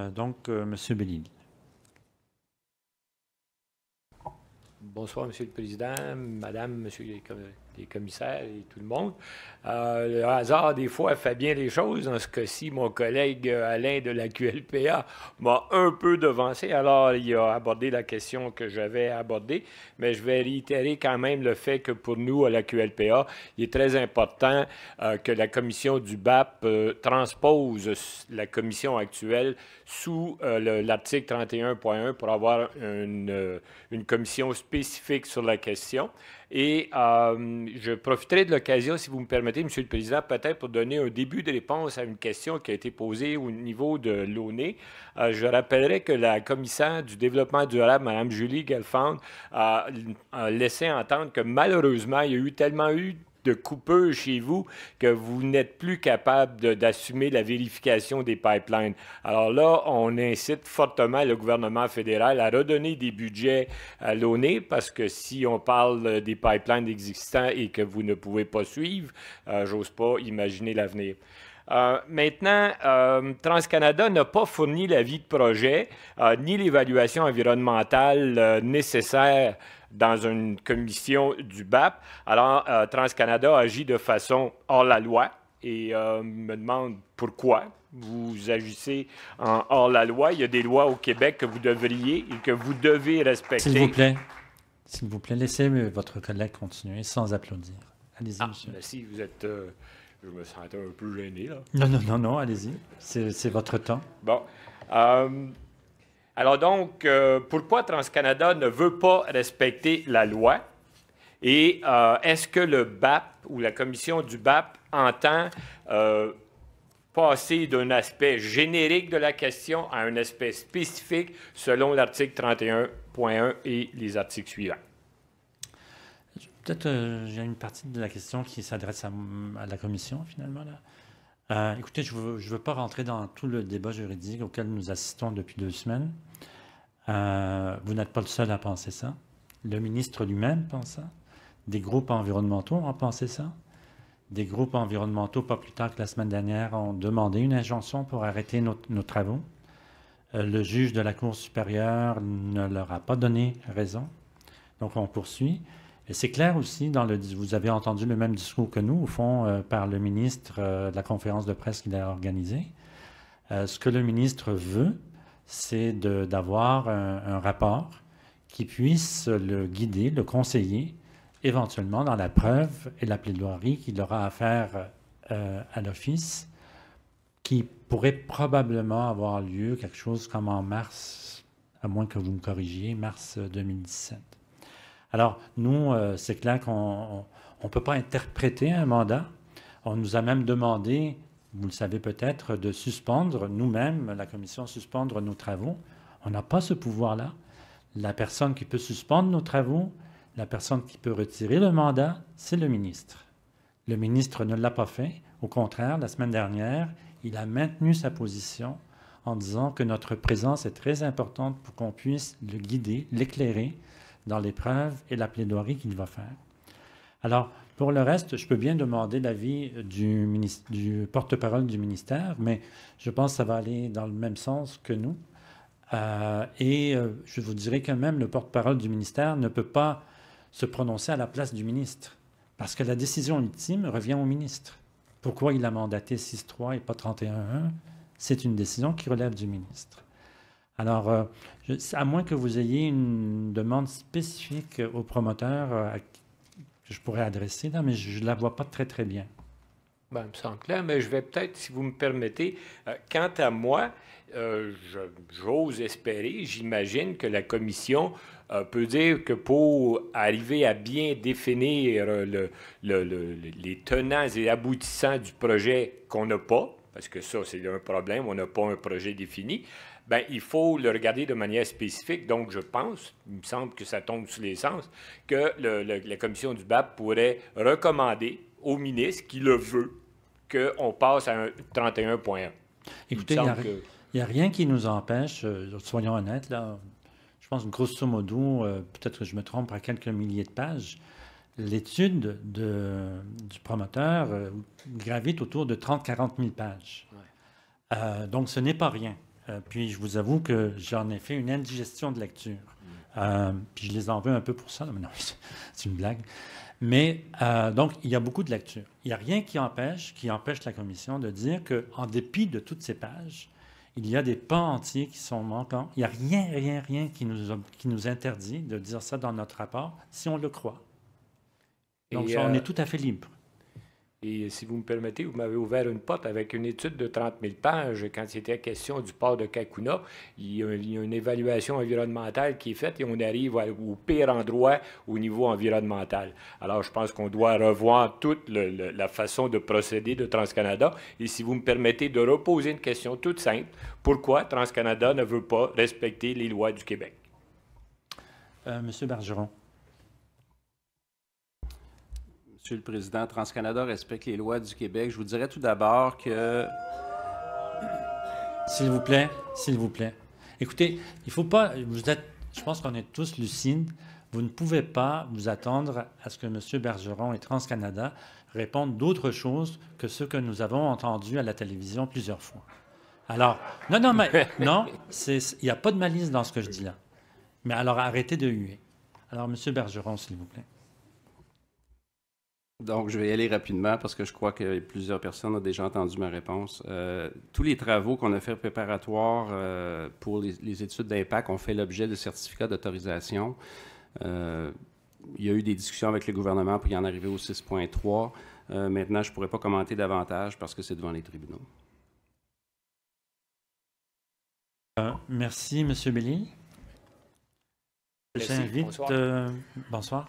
Euh, donc, euh, Monsieur Bellil. Bonsoir, Monsieur le Président, Madame, Monsieur les les commissaires et tout le monde. Euh, le hasard, des fois, fait bien les choses. En ce cas-ci, mon collègue euh, Alain de la QLPA m'a un peu devancé, alors il a abordé la question que j'avais abordée, mais je vais réitérer quand même le fait que pour nous, à la QLPA, il est très important euh, que la commission du BAP transpose la commission actuelle sous l'article 31.1 pour avoir une, une commission spécifique sur la question. Et je profiterai de l'occasion, si vous me permettez, Monsieur le Président, peut-être pour donner un début de réponse à une question qui a été posée au niveau de l'ONU. E. Euh, je rappellerai que la commissaire du développement durable, Mme Julie Gelfand, a, a laissé entendre que malheureusement, il y a eu tellement eu de coupeux chez vous que vous n'êtes plus capable d'assumer la vérification des pipelines. Alors là, on incite fortement le gouvernement fédéral à redonner des budgets à l'ONÉ e parce que si on parle des pipelines existants et que vous ne pouvez pas suivre, euh, j'ose pas imaginer l'avenir. Euh, maintenant, euh, TransCanada n'a pas fourni l'avis de projet ni l'évaluation environnementale nécessaire dans une commission du BAP. Alors, euh, TransCanada agit de façon hors la loi et euh, me demande pourquoi vous agissez en hors la loi. Il y a des lois au Québec que vous devriez et que vous devez respecter. S'il vous plaît, s'il vous plaît, laissez votre collègue continuer sans applaudir. Allez-y, ah, monsieur. Merci, ben vous êtes. Euh, je me sens un peu gêné, là. Non, non, non, non, allez-y. C'est votre temps. Bon. Alors donc, euh, pourquoi TransCanada ne veut pas respecter la loi? Et euh, est-ce que le BAP ou la commission du BAP entend euh, passer d'un aspect générique de la question à un aspect spécifique selon l'article 31.1 et les articles suivants? Peut-être j'ai une partie de la question qui s'adresse à, à, la commission finalement. Là. Euh, écoutez, je ne veux, pas rentrer dans tout le débat juridique auquel nous assistons depuis deux semaines. Euh, vous n'êtes pas le seul à penser ça. Le ministre lui-même pense ça. Des groupes environnementaux ont pensé ça. Des groupes environnementaux, pas plus tard que la semaine dernière, ont demandé une injonction pour arrêter nos, travaux. Euh, le juge de la Cour supérieure ne leur a pas donné raison. Donc on poursuit. Et c'est clair aussi, dans le, vous avez entendu le même discours que nous, au fond, euh, par le ministre euh, de la conférence de presse qu'il a organisée. Euh, ce que le ministre veut, c'est d'avoir un, rapport qui puisse le guider, le conseiller, éventuellement dans la preuve et la plaidoirie qu'il aura à faire à l'Office, qui pourrait probablement avoir lieu quelque chose comme en mars, à moins que vous me corrigiez, mars 2017. Alors, nous, euh, c'est clair qu'on ne peut pas interpréter un mandat. On nous a même demandé, vous le savez peut-être, de suspendre nous-mêmes, la commission, suspendre nos travaux. On n'a pas ce pouvoir-là. La personne qui peut suspendre nos travaux, la personne qui peut retirer le mandat, c'est le ministre. Le ministre ne l'a pas fait. Au contraire, la semaine dernière, il a maintenu sa position en disant que notre présence est très importante pour qu'on puisse le guider, l'éclairer, dans l'épreuve et la plaidoirie qu'il va faire. Alors, pour le reste, je peux bien demander l'avis du, du porte-parole du ministère, mais je pense que ça va aller dans le même sens que nous. Euh, et euh, je vous dirais que même le porte-parole du ministère ne peut pas se prononcer à la place du ministre, parce que la décision ultime revient au ministre. Pourquoi il a mandaté 6-3 et pas 31.1 C'est une décision qui relève du ministre. Alors, euh, à moins que vous ayez une demande spécifique au promoteur euh, que je pourrais adresser, mais je ne la vois pas très, très bien. Ben, il me semble clair, mais je vais peut-être, si vous me permettez, euh, quant à moi, j'ose espérer, j'imagine que la commission peut dire que pour arriver à bien définir le, les tenants et aboutissants du projet qu'on n'a pas, parce que ça, c'est un problème, on n'a pas un projet défini, ben, il faut le regarder de manière spécifique. Donc, je pense, il me semble que ça tombe sous les sens, que la commission du BAP pourrait recommander au ministre qui le veut qu'on passe à un 31.1. Écoutez, il n'y a, rien qui nous empêche, euh, soyons honnêtes, je pense grosso modo, euh, peut-être que je me trompe, à quelques milliers de pages, l'étude du promoteur euh, gravite autour de 30-40 000 pages. Euh, donc, ce n'est pas rien. Euh, puis, je vous avoue que j'en ai fait une indigestion de lecture. Mm. puis, je les en veux un peu pour ça. mais non, c'est une blague. Mais, donc, il y a beaucoup de lecture. Il n'y a rien qui empêche, qui empêche la commission de dire qu'en dépit de toutes ces pages, il y a des pans entiers qui sont manquants. Il n'y a rien, rien, rien qui nous, qui nous interdit de dire ça dans notre rapport, si on le croit. Donc, ça, on euh, est tout à fait libre. Et si vous me permettez, vous m'avez ouvert une porte avec une étude de 30 000 pages quand c'était question du port de Kakuna. Il y, a, une évaluation environnementale qui est faite et on arrive au pire endroit au niveau environnemental. Alors, je pense qu'on doit revoir toute la façon de procéder de TransCanada. Et si vous me permettez de reposer une question toute simple, pourquoi TransCanada ne veut pas respecter les lois du Québec? Euh, Monsieur Bergeron. Monsieur le Président, TransCanada respecte les lois du Québec. Je vous dirais tout d'abord que... S'il vous plaît, s'il vous plaît. Écoutez, il ne faut pas... Vous êtes, je pense qu'on est tous lucides. Vous ne pouvez pas vous attendre à ce que M. Bergeron et TransCanada répondent d'autres choses que ce que nous avons entendu à la télévision plusieurs fois. Alors, non, non, mais non, il n'y a pas de malice dans ce que je dis là. Mais alors arrêtez de huer. Alors, M. Bergeron, s'il vous plaît. Donc, je vais y aller rapidement parce que je crois que plusieurs personnes ont déjà entendu ma réponse. Euh, tous les travaux qu'on a fait préparatoires euh, pour les, études d'impact ont fait l'objet de certificats d'autorisation. Euh, il y a eu des discussions avec le gouvernement pour y en arriver au 6.3. maintenant, je ne pourrais pas commenter davantage parce que c'est devant les tribunaux. merci, M. Belli. bonsoir.